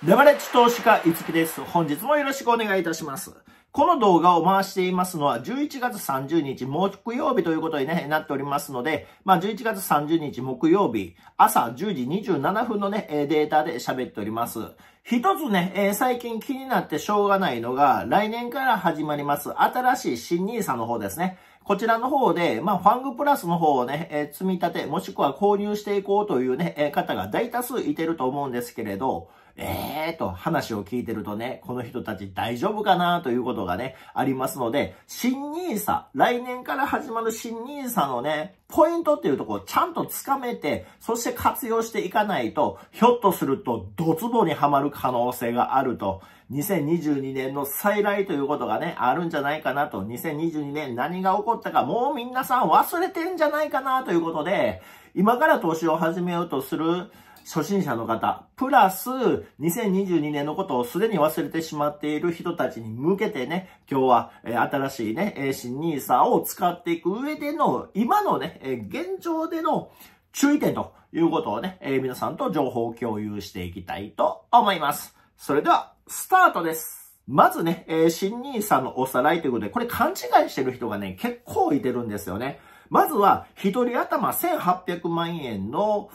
レバレッジ投資家、いつきです。本日もよろしくお願いいたします。この動画を回していますのは11月30日木曜日ということに、なっておりますので、まあ、11月30日木曜日朝10時27分の、ね、データで喋っております。一つね、最近気になってしょうがないのが来年から始まります新しい新 nisa の方ですね。こちらの方で、まあ、ファングプラスの方をね、積み立て、もしくは購入していこうというね、方が大多数いてると思うんですけれど、ええー、と話を聞いてるとね、この人たち大丈夫かなということがね、ありますので、新ニーサ来年から始まる新ニーサのね、ポイントっていうとこをちゃんとつかめて、そして活用していかないと、ひょっとするとドツボにはまる可能性があると、2022年の再来ということがね、あるんじゃないかなと、2022年何が起こったか、もう皆さん忘れてんじゃないかなということで、今から投資を始めようとする、初心者の方、プラス2022年のことをすでに忘れてしまっている人たちに向けてね、今日は、え新しいね、新 nisa を使っていく上での、今のね、え現状での注意点ということをね、え皆さんと情報共有していきたいと思います。それでは、スタートです。まずね、えー、新 nisa のおさらいということで、これ勘違いしてる人がね、結構いてるんですよね。まずは、一人頭1800万円の、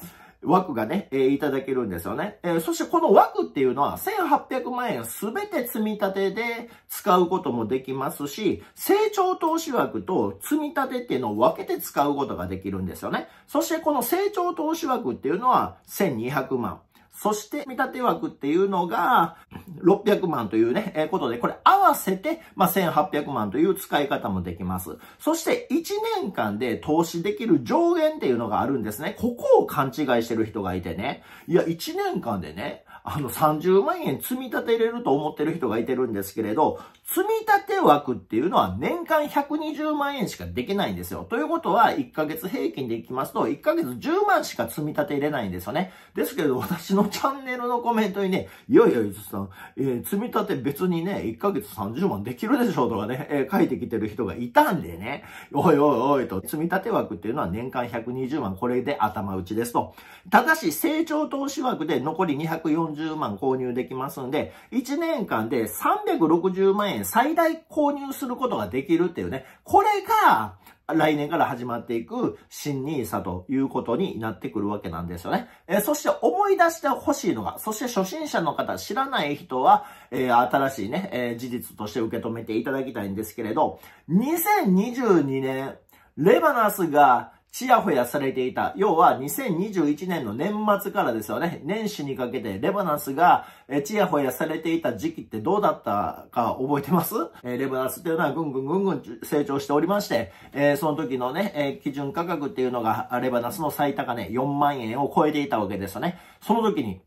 枠がね、えー、いただけるんですよね。えー、そしてこの枠っていうのは1800万円すべて積み立てで使うこともできますし、成長投資枠と積み立てっていうのを分けて使うことができるんですよね。そしてこの成長投資枠っていうのは1200万。そして見立て枠っていうのが、600万というね、えー、ことで、これ合わせて、まあ、1800万という使い方もできます。そして、1年間で投資できる上限っていうのがあるんですね。ここを勘違いしてる人がいてね。いや、1年間でね、あの30万円積み立てれると思ってる人がいてるんですけれど、積立枠っていうのは年間120万円しかできないんですよ。ということは、1ヶ月平均でいきますと、1ヶ月10万しか積み立て入れないんですよね。ですけど、私のチャンネルのコメントにね、いやいや、ゆずさん、えー、積み立て別にね、1ヶ月30万できるでしょうとかね、えー、書いてきてる人がいたんでね、おいおいおいと、積み立て枠っていうのは年間120万、これで頭打ちですと。ただし、成長投資枠で残り240万購入できますんで、1年間で360万円最大購入することができるっていうね、これが、来年から始まっていく新 nisa ということになってくるわけなんですよね。えー、そして思い出してほしいのが、そして初心者の方、知らない人は、えー、新しいね、えー、事実として受け止めていただきたいんですけれど、2022年、レバナスがちやほやされていた。要は2021年の年末からですよね。年始にかけてレバナスがちやほやされていた時期ってどうだったか覚えてますレバナスっていうのはぐんぐんぐんぐん成長しておりまして、その時のね、基準価格っていうのがレバナスの最高値、4万円を超えていたわけですよね。その時に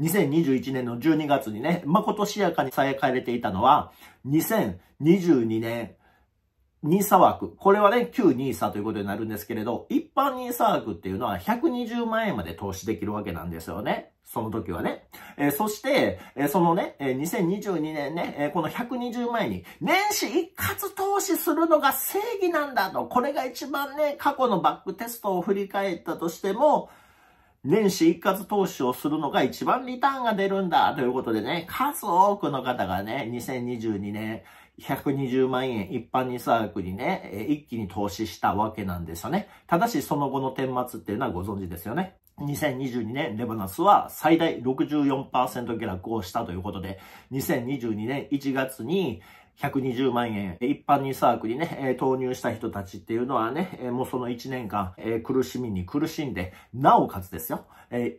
2021年の12月にね、まことしやかにさえかれていたのは、2022年 NISA 枠。これはね、旧 NISA ということになるんですけれど、一般 NISA 枠っていうのは120万円まで投資できるわけなんですよね。その時はね。えー、そして、えー、そのね、えー、2022年ね、えー、この120万円に、年始一括投資するのが正義なんだと。これが一番ね、過去のバックテストを振り返ったとしても、年始一括投資をするのが一番リターンが出るんだということでね、数多くの方がね、2022年、120万円一般にサークにね、一気に投資したわけなんですよね。ただしその後の顛末っていうのはご存知ですよね。2022年、レバナスは最大64%下落をしたということで、2022年1月に、120万円、一般にサークにね、投入した人たちっていうのはね、もうその1年間、苦しみに苦しんで、なおかつですよ、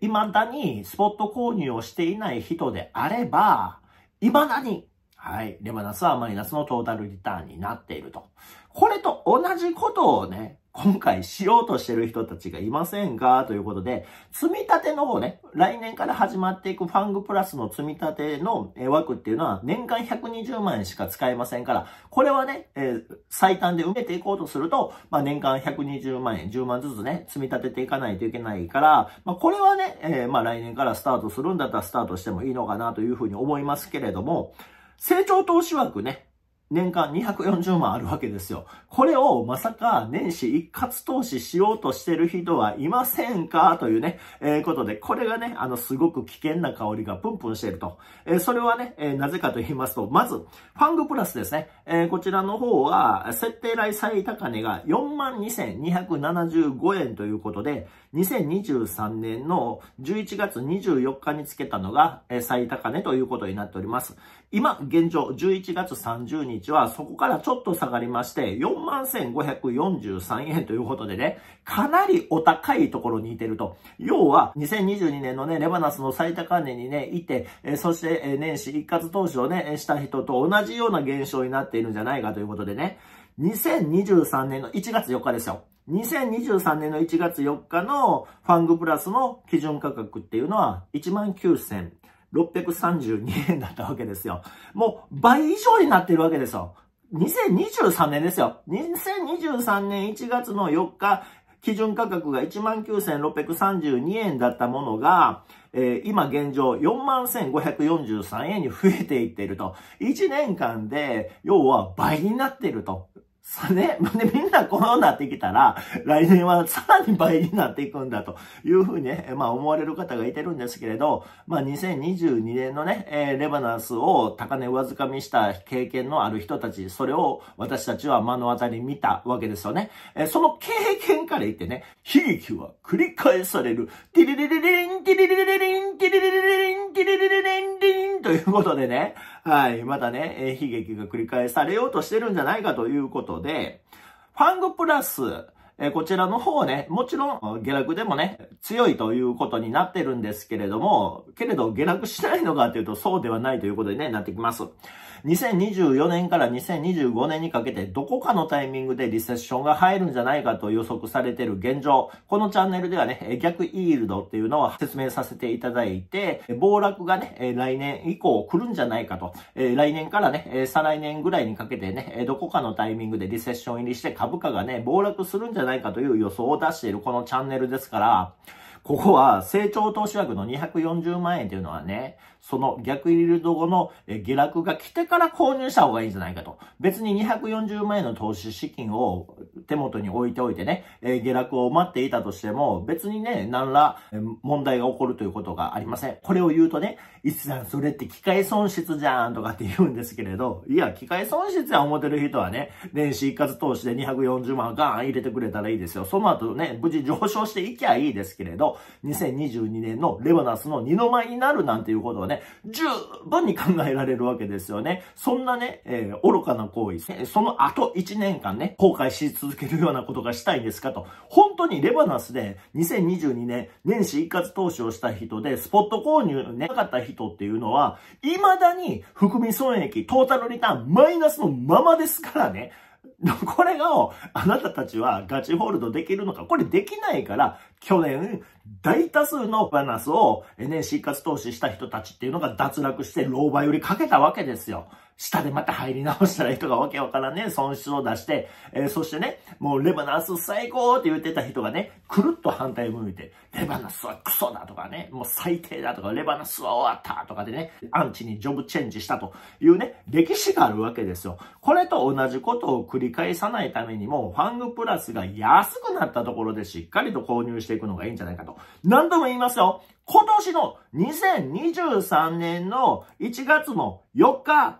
未だにスポット購入をしていない人であれば、未だにはい。レバナスはマイナスのトータルリターンになっていると。これと同じことをね、今回しようとしてる人たちがいませんかということで、積み立ての方ね、来年から始まっていくファングプラスの積み立ての枠っていうのは年間120万円しか使えませんから、これはね、えー、最短で埋めていこうとすると、まあ、年間120万円、10万ずつね、積み立てていかないといけないから、まあ、これはね、えー、まあ、来年からスタートするんだったらスタートしてもいいのかなというふうに思いますけれども、成長投資枠ね、年間240万あるわけですよ。これをまさか年始一括投資しようとしてる人はいませんかというね、えー、ことで、これがね、あの、すごく危険な香りがプンプンしていると。えー、それはね、えー、なぜかと言いますと、まず、ファングプラスですね。えこちらの方は、設定来最高値が42,275円ということで、2023年の11月24日につけたのが、え最高値ということになっております。今、現状、11月30日はそこからちょっと下がりまして、41,543円ということでね、かなりお高いところにいてると。要は、2022年のね、レバナスの最高値にね、いて、そして、年始一括投資をね、した人と同じような現象になっているんじゃないかということでね、2023年の1月4日ですよ。2023年の1月4日のファングプラスの基準価格っていうのは19,000。632円だったわけですよ。もう倍以上になってるわけですよ。2023年ですよ。2023年1月の4日、基準価格が19,632円だったものが、えー、今現状41,543円に増えていっていると。1年間で、要は倍になっていると。そね、でみんなこうなってきたら、来年はさらに倍になっていくんだというふうにね、まあ思われる方がいてるんですけれど、まあ2022年のね、えレバナンスを高値上積みした経験のある人たち、それを私たちは目の当たりに見たわけですよね。えその経験から言ってね、悲劇は繰り返される。ティリリリリン、ティリリリリン、ティリリリリン、ティリリリリン、リンということでね、はい、またね、悲劇が繰り返されようとしてるんじゃないかということで、ファングプラス、えこちらの方ね、もちろん下落でもね、強いということになってるんですけれども、けれど下落しないのかというとそうではないということでね、なってきます。2024年から2025年にかけてどこかのタイミングでリセッションが入るんじゃないかと予測されている現状。このチャンネルではね、逆イールドっていうのを説明させていただいて、暴落がね、来年以降来るんじゃないかと。来年からね、再来年ぐらいにかけてね、どこかのタイミングでリセッション入りして株価がね、暴落するんじゃないかないかという予想を出しているこのチャンネルですから、ここは成長投資枠の240万円というのはね、その逆イールド後の下落が来てから購入した方がいいんじゃないかと。別に240万円の投資資金を手元に置いておいてね、え下落を待っていたとしても、別にね、何ら問題が起こるということがありません。これを言うとね、いつさんそれって機械損失じゃんとかって言うんですけれど、いや、機械損失や思ってる人はね、年始一括投資で240万ガーン入れてくれたらいいですよ。その後ね、無事上昇していきゃいいですけれど、2022年のレバナスの二の舞になるなんていうことはね、十分に考えられるわけですよね。そんなね、えー、愚かな行為、その後1年間ね、後悔し続けるようなことがしたいんですかと。本当にレバナスで2022年年始一括投資をした人で、スポット購入ね、なかった人っていうのは、未だに含み損益、トータルリターンマイナスのままですからね。これをあなたたちはガチホールドできるのかこれできないから、去年大多数のバナナスを NNC 活投資した人たちっていうのが脱落して老婆よりかけたわけですよ。下でまた入り直したら人がわけわからんね、損失を出して、えー、そしてね、もうレバナンス最高って言ってた人がね、くるっと反対向いて、レバナンスはクソだとかね、もう最低だとか、レバナンスは終わったとかでね、アンチにジョブチェンジしたというね、歴史があるわけですよ。これと同じことを繰り返さないためにも、ファングプラスが安くなったところでしっかりと購入していくのがいいんじゃないかと。何度も言いますよ。今年の2023年の1月の4日、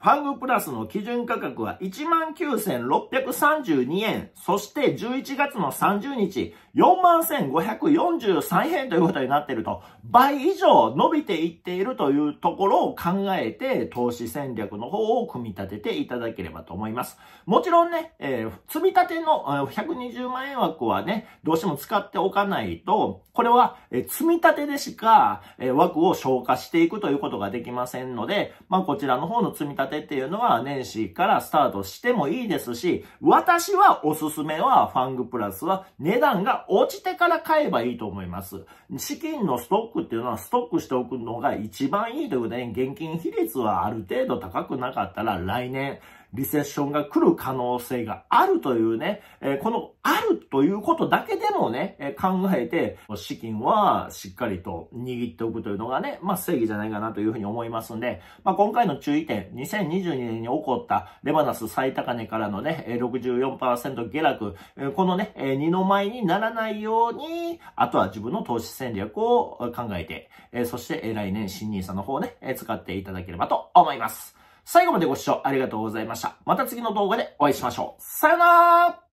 ファングプラスの基準価格は19,632円。そして11月の30日、41,543円ということになっていると、倍以上伸びていっているというところを考えて、投資戦略の方を組み立てていただければと思います。もちろんね、えー、積み立ての120万円枠はね、どうしても使っておかないと、これは積み立てでしか枠を消化していくということができませんので、まあこちらの方の積み立てっていうのは年始からスタートしてもいいですし、私はおすすめはファングプラスは値段が落ちてから買えばいいと思います。資金のストックっていうのはストックしておくのが一番いいということで、現金比率はある程度高くなかったら来年、リセッションが来る可能性があるというね、えこのあるということだけでもね、え考えて、資金はしっかりと握っておくというのがね、まあ正義じゃないかなというふうに思いますんで、まあ今回の注意点、2022年に起こったレバナス最高値からのね、64%下落、このね、二の舞にならないように、あとは自分の投資戦略を考えて、そして来年新 n i s の方ね、使っていただければと思います。最後までご視聴ありがとうございました。また次の動画でお会いしましょう。さよなら